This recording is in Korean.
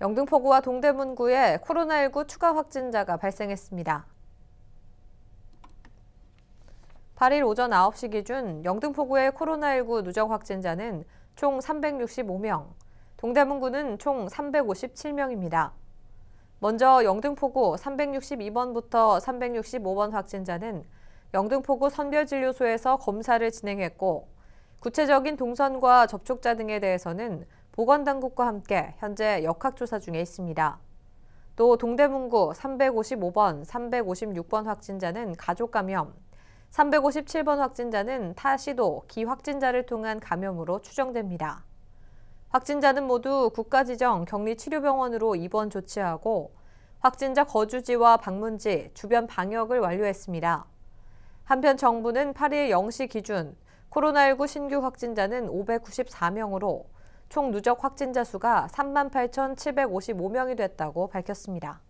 영등포구와 동대문구에 코로나19 추가 확진자가 발생했습니다. 8일 오전 9시 기준 영등포구의 코로나19 누적 확진자는 총 365명, 동대문구는 총 357명입니다. 먼저 영등포구 362번부터 365번 확진자는 영등포구 선별진료소에서 검사를 진행했고 구체적인 동선과 접촉자 등에 대해서는 보건당국과 함께 현재 역학조사 중에 있습니다. 또 동대문구 355번, 356번 확진자는 가족 감염, 357번 확진자는 타 시도 기확진자를 통한 감염으로 추정됩니다. 확진자는 모두 국가 지정 격리 치료병원으로 입원 조치하고 확진자 거주지와 방문지, 주변 방역을 완료했습니다. 한편 정부는 8일 0시 기준 코로나19 신규 확진자는 594명으로 총 누적 확진자 수가 38,755명이 됐다고 밝혔습니다.